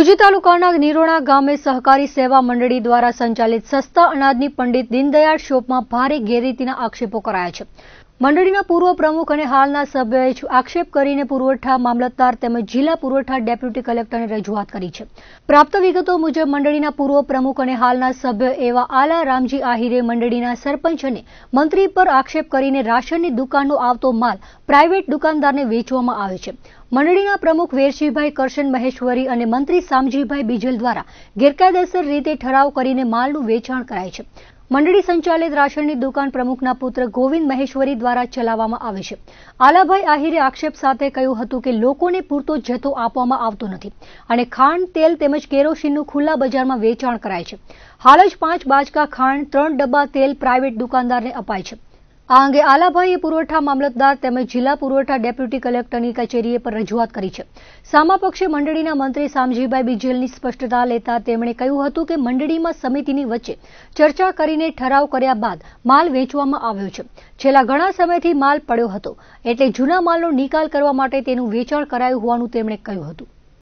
ભુજી તાલુકાના નિરોણા ગામે સહકારી સેવા મંડળી દ્વારા સંચાલિત સસ્તા અનાજની પંડિત દીનદયાળ શોપમાં ભારે ગેરરીતિના આક્ષેપો કરાયા છે મંડળીના પૂર્વ પ્રમુખ અને હાલના સભ્યએ આક્ષેપ કરીને પુરવઠા મામલતદાર તેમજ જિલ્લા પુરવઠા ડેપ્યુટી કલેક્ટરને રજૂઆત કરી છે પ્રાપ્ત વિગતો મુજબ મંડળીના પૂર્વ પ્રમુખ અને હાલના સભ્ય એવા આલા રામજી આહિરે મંડળીના સરપંચ અને મંત્રી પર આક્ષેપ કરીને રાશનની દુકાનનો આવતો માલ પ્રાઇવેટ દુકાનદારને વેચવામાં આવે છે મંડળીના પ્રમુખ વેરશીભાઈ કરશન મહેશ્વરી અને મંત્રી સામજીભાઈ બીજલ દ્વારા ગેરકાયદેસર રીતે ઠરાવ કરીને માલનું વેચાણ કરાય છે મંડળી સંચાલિત રાશનની દુકાન પ્રમુખના પુત્ર ગોવિંદ મહેશ્વરી દ્વારા ચલાવવામાં આવે છે આલાભાઈ આહિરે આક્ષેપ સાથે કહ્યું હતું કે લોકોને પૂરતો જથ્થો આપવામાં આવતો નથી અને ખાંડ તેલ તેમજ કેરોસીનનું ખુલ્લા બજારમાં વેચાણ કરાય છે હાલ જ પાંચ બાજકા ખાંડ ત્રણ ડબ્બા તેલ પ્રાઇવેટ દુકાનદારને અપાય છે આ અંગે આલાભાઈએ પુરવઠા મામલતદાર તેમજ જિલ્લા પુરવઠા ડેપ્યુટી કલેક્ટરની કચેરીએ પર રજૂઆત કરી છે સામાપક્ષે મંડળીના મંત્રી સામજીભાઈ બીજેલની સ્પષ્ટતા લેતા તેમણે કહ્યું હતું કે મંડળીમાં સમિતિની વચ્ચે ચર્ચા કરીને ઠરાવ કર્યા બાદ માલ વેચવામાં આવ્યો છે છેલ્લા ઘણા સમયથી માલ પડ્યો હતો એટલે જૂના માલનો નિકાલ કરવા માટે તેનું વેચાણ કરાયું હોવાનું તેમણે કહ્યું હતું